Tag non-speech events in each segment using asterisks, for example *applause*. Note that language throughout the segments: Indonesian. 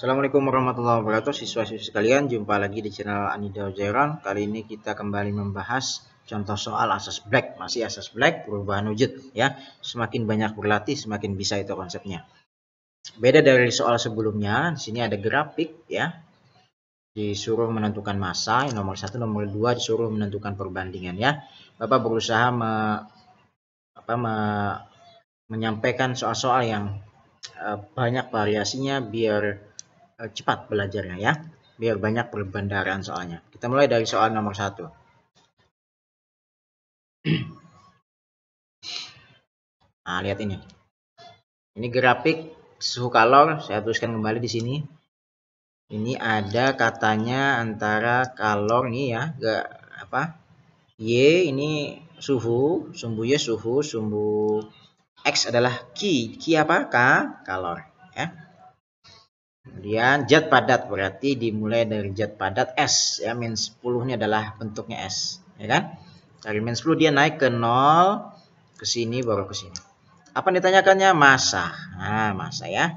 Assalamualaikum warahmatullahi wabarakatuh siswa siswa sekalian jumpa lagi di channel Anida Jairan kali ini kita kembali membahas contoh soal asas black masih asas black perubahan wujud ya semakin banyak berlatih semakin bisa itu konsepnya beda dari soal sebelumnya di sini ada grafik ya disuruh menentukan masa, yang nomor satu nomor dua disuruh menentukan perbandingan ya Bapak berusaha me, apa, me, menyampaikan soal-soal yang eh, banyak variasinya biar Eh, cepat belajarnya ya. Biar banyak perbandaran soalnya. Kita mulai dari soal nomor satu. *clears throat* Nah, lihat ini. Ini grafik suhu kalor saya tuliskan kembali di sini. Ini ada katanya antara kalor nih ya, gak apa? Y ini suhu, sumbu Y suhu, sumbu X adalah Ki. Ki apa? K, kalor, ya. Kemudian zat padat berarti dimulai dari zat padat S ya min 10 ini adalah bentuknya S ya kan. Dari min 10 dia naik ke 0 ke sini baru ke sini. Apa yang ditanyakannya? Massa. Nah, massa ya.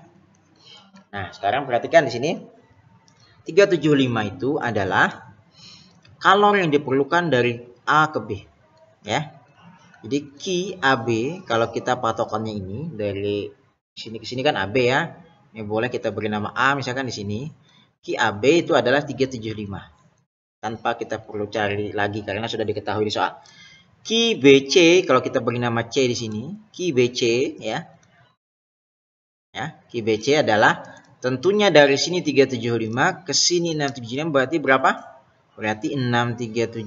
Nah, sekarang perhatikan di sini 375 itu adalah kalori yang diperlukan dari A ke B ya. Jadi Ki AB kalau kita patokannya ini dari sini ke sini kan AB ya ya boleh kita beri nama A misalkan di sini Ki AB itu adalah 375 tanpa kita perlu cari lagi karena sudah diketahui di soal Ki BC kalau kita beri nama C di sini Ki BC ya ya Ki BC adalah tentunya dari sini 375 ke sini 675 berarti berapa berarti 6375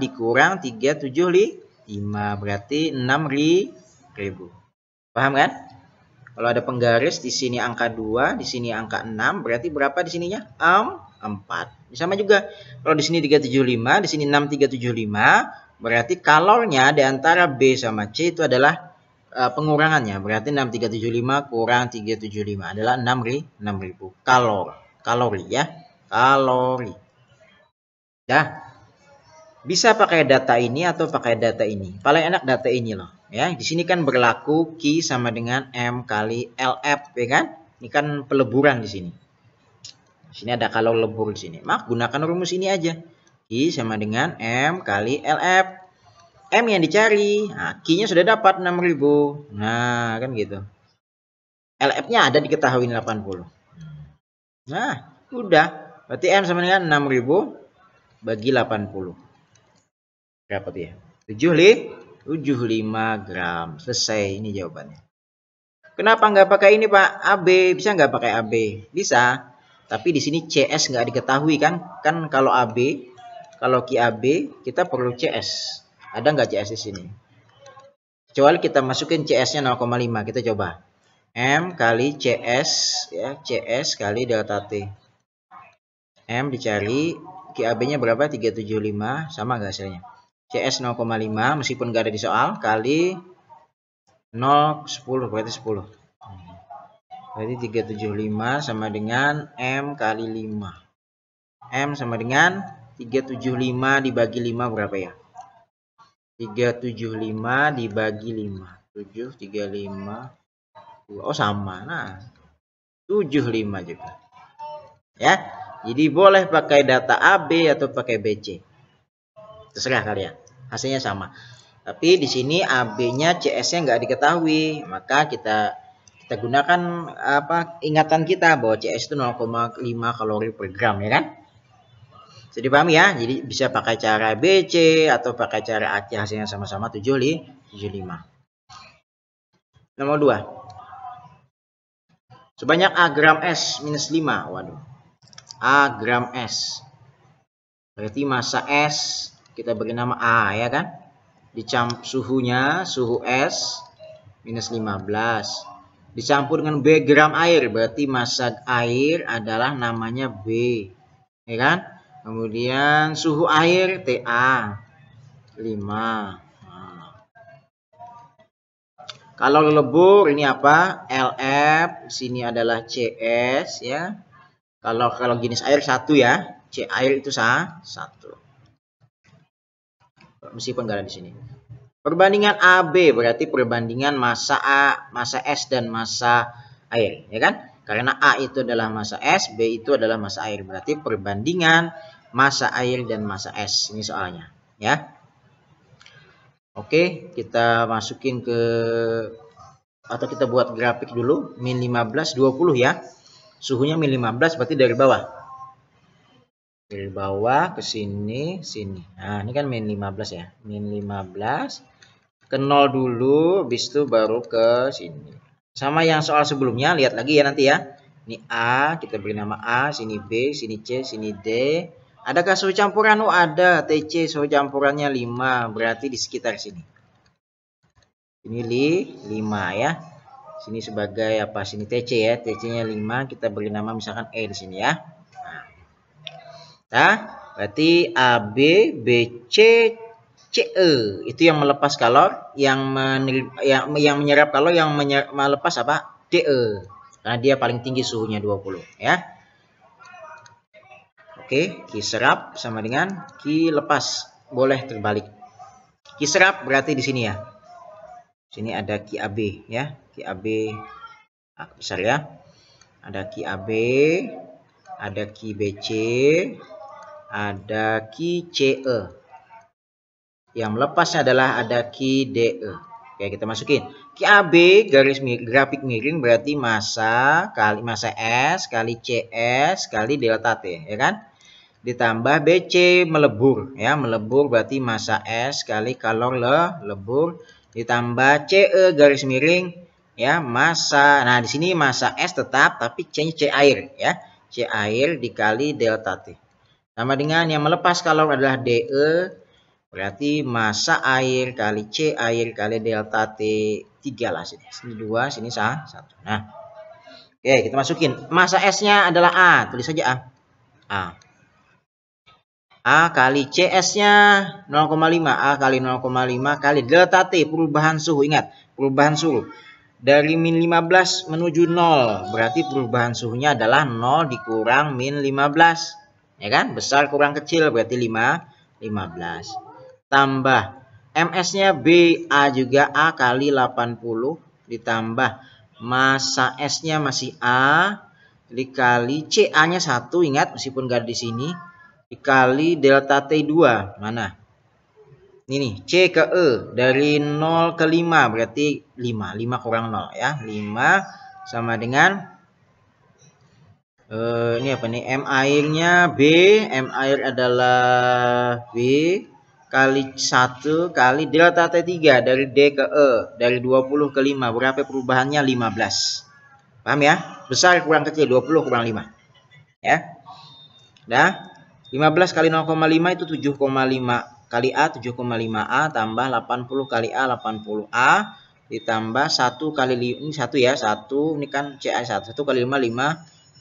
dikurang 375 berarti 6000 ribu paham kan kalau ada penggaris di sini angka 2, di sini angka 6, berarti berapa di sininya? 6, 4. Sama juga kalau di sini 375, di sini 6375, berarti kalornya di antara B sama C itu adalah eh, pengurangannya. Berarti 6375 kurang 375 adalah 6000 6000 kalor. Kalori ya. Kalori. Dah. Bisa pakai data ini atau pakai data ini. Paling enak data ini loh ya di sini kan berlaku Q sama dengan M kali LF ya kan ini kan peleburan di sini di sini ada kalau lebur di sini mak gunakan rumus ini aja Q sama dengan M kali LF M yang dicari nah, Q nya sudah dapat 6000 nah kan gitu LF nya ada diketahui 80 nah udah berarti M sama dengan 6000 bagi 80 berapa ya 7 li 75 gram. Selesai ini jawabannya. Kenapa nggak pakai ini Pak? AB bisa nggak pakai AB? Bisa. Tapi di sini CS nggak diketahui kan? Kan kalau AB, kalau ki AB kita perlu CS. Ada nggak CS di sini? Kecuali kita masukin CS-nya 0,5. Kita coba. M kali CS ya, CS kali delta T. M dicari ki AB nya berapa? 375 sama nggak hasilnya? CS 0,5 meskipun gak ada di soal kali 0 10 berarti 10 berarti 375 sama dengan M kali 5 M sama dengan 375 dibagi 5 berapa ya 375 dibagi 5 735 2. oh sama nah 75 juga ya jadi boleh pakai data AB atau pakai BC terserah kalian hasilnya sama tapi di sini AB-nya CS-nya nggak diketahui maka kita kita gunakan apa ingatan kita bahwa CS itu 0,5 kalori per gram ya kan jadi paham ya jadi bisa pakai cara BC atau pakai cara AC hasilnya sama-sama 75 nomor 2 sebanyak A gram S minus 5 waduh A gram S berarti masa S kita beri nama A ya kan dicamp suhunya suhu s minus 15 dicampur dengan B gram air berarti massa air adalah namanya B ya kan kemudian suhu air TA 5 nah. kalau lebur ini apa LF sini adalah CS ya kalau kalau jenis air satu ya C air itu sah satu meskipun nggak ada di sini. Perbandingan AB berarti perbandingan masa A, masa S dan masa air, ya kan? Karena A itu adalah masa S, B itu adalah masa air. Berarti perbandingan masa air dan masa S ini soalnya, ya. Oke, kita masukin ke atau kita buat grafik dulu min 15 20 ya. Suhunya min 15 berarti dari bawah. Dari bawah ke sini, sini. Nah, ini kan min 15 ya. Min 15. Ke 0 dulu, habis itu baru ke sini. Sama yang soal sebelumnya, lihat lagi ya nanti ya. Ini A, kita beri nama A, sini B, sini C, sini D. Adakah suhu campuran? Oh ada, TC suhu campurannya 5, berarti di sekitar sini. Ini li, 5 ya. Sini sebagai apa? Sini TC ya, TC-nya 5, kita beri nama misalkan E di sini ya. Ya, berarti AB, BC, CE itu yang melepas kalor, yang menil, yang, yang menyerap kalor, yang menyerap, melepas apa? DE. Karena dia paling tinggi suhunya 20, ya. Oke, Ki serap sama dengan Ki lepas. Boleh terbalik. Ki serap berarti di sini ya. Sini ada Ki AB ya, Ki AB ah, besar ya. Ada Ki AB, ada Ki BC, ada ki CE. Yang melepasnya adalah ada ki DE. Oke, kita masukin. Ki AB garis mir grafik miring berarti masa kali masa S kali CS kali delta T, ya kan? Ditambah BC melebur, ya, melebur berarti masa S kali kalor le, lebur ditambah CE garis miring ya masa nah di sini masa S tetap tapi C-nya C air ya C air dikali delta T sama dengan yang melepas kalor adalah DE, berarti masa air kali C air kali delta T tiga lah sini. Sini 2, sini satu Nah. Oke, kita masukin. Masa S-nya adalah A, tulis saja A. A. A kali CS-nya 0,5, A kali 0,5 kali delta T perubahan suhu. Ingat, perubahan suhu. Dari min 15 menuju 0, berarti perubahan suhunya adalah 0 dikurang min 15. Ya kan? Besar kurang kecil berarti 5. 15. Tambah. MS-nya BA juga A kali 80 ditambah. Masa S-nya masih A dikali CA-nya 1. Ingat meskipun enggak di sini. Dikali delta T2. Mana? Ini nih, C ke E dari 0 ke 5 berarti 5. 5 kurang 0 ya. 5 sama dengan uh, ini apa nih M airnya B M air adalah B kali 1 kali delta T3 dari D ke E dari 20 ke 5 berapa perubahannya 15 paham ya besar kurang kecil 20 kurang 5 ya dah 15 kali 0,5 itu 7,5 kali A 7,5 A tambah 80 kali A 80 A ditambah 1 kali ini 1 ya 1 ini kan CA 1 1 kali 5 5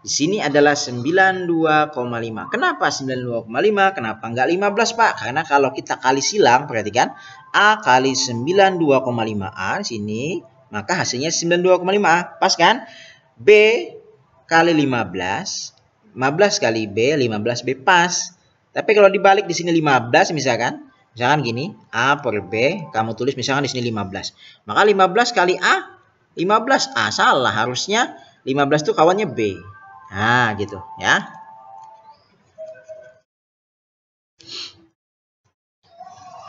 Di sini adalah 92,5. Kenapa 92,5? Kenapa enggak 15, Pak? Karena kalau kita kali silang, perhatikan. A kali 92,5A di sini, maka hasilnya 92,5A. Pas kan? B kali 15. 15 kali B, 15B pas. Tapi kalau dibalik di sini 15 misalkan. Misalkan gini, A per B, kamu tulis misalkan di sini 15. Maka 15 kali A, 15A salah. Harusnya 15 itu kawannya B. Nah, gitu ya.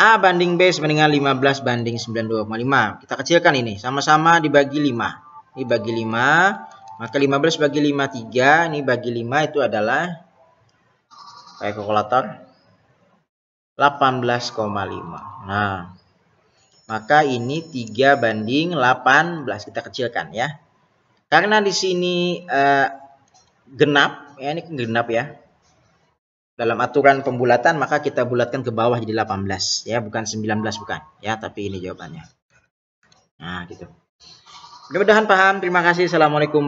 A banding B sama dengan 15 banding 92,5. Kita kecilkan ini. Sama-sama dibagi 5. Ini bagi 5. Maka 15 bagi 5, 3. Ini bagi 5 itu adalah, Kayak kalkulator, 18,5. Nah, maka ini 3 banding 18 kita kecilkan ya. Karena di sini eh, genap, ya ini genap ya. Dalam aturan pembulatan maka kita bulatkan ke bawah jadi 18 ya, bukan 19 bukan ya, tapi ini jawabannya. Nah, gitu. Mudah-mudahan paham. Terima kasih. Assalamualaikum.